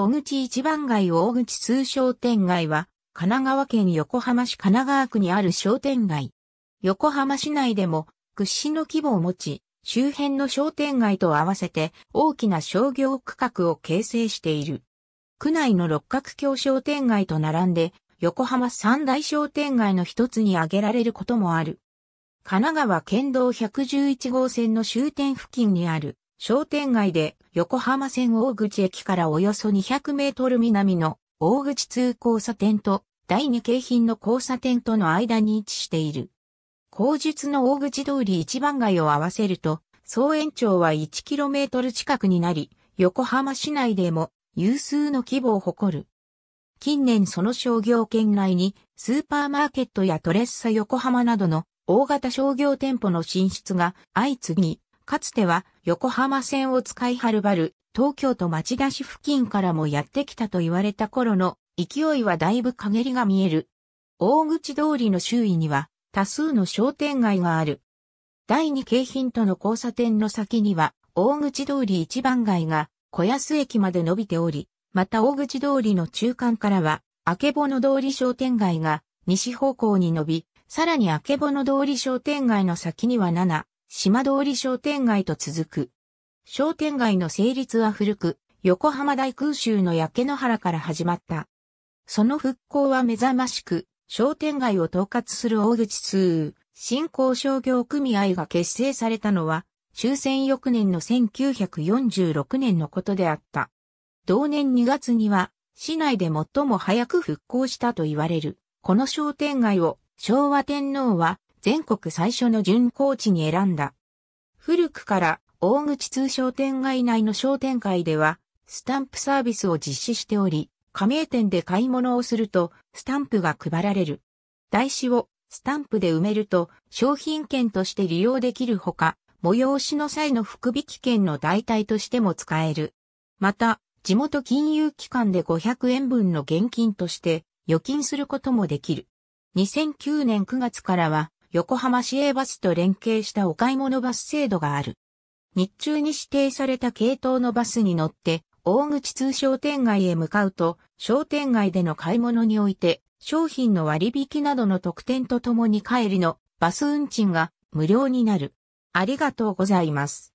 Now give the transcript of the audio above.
小口一番街大口通商店街は、神奈川県横浜市神奈川区にある商店街。横浜市内でも屈指の規模を持ち、周辺の商店街と合わせて大きな商業区画を形成している。区内の六角橋商店街と並んで、横浜三大商店街の一つに挙げられることもある。神奈川県道111号線の終点付近にある商店街で横浜線大口駅からおよそ200メートル南の大口通交差点と第二京浜の交差点との間に位置している。工述の大口通り一番街を合わせると、総延長は1トル近くになり、横浜市内でも有数の規模を誇る。近年その商業圏内にスーパーマーケットやトレッサ横浜などの大型商業店舗の進出が相次ぎ、かつては横浜線を使いはるばる、東京都町田市付近からもやってきたと言われた頃の勢いはだいぶ陰りが見える。大口通りの周囲には多数の商店街がある。第二京浜との交差点の先には大口通り一番街が小安駅まで伸びており、また大口通りの中間からは、あけぼの通り商店街が西方向に伸び、さらにあけぼの通り商店街の先には7、島通り商店街と続く。商店街の成立は古く、横浜大空襲の焼け野原から始まった。その復興は目覚ましく、商店街を統括する大口通、新興商業組合が結成されたのは、終戦翌年の1946年のことであった。同年2月には、市内で最も早く復興したと言われる、この商店街を、昭和天皇は、全国最初の巡航地に選んだ。古くから大口通商店街内の商店街では、スタンプサービスを実施しており、加盟店で買い物をすると、スタンプが配られる。台紙をスタンプで埋めると、商品券として利用できるほか、催しの際の福引券の代替としても使える。また、地元金融機関で500円分の現金として預金することもできる。2009年9月からは横浜市営バスと連携したお買い物バス制度がある。日中に指定された系統のバスに乗って、大口通商店街へ向かうと、商店街での買い物において、商品の割引などの特典とともに帰りのバス運賃が無料になる。ありがとうございます。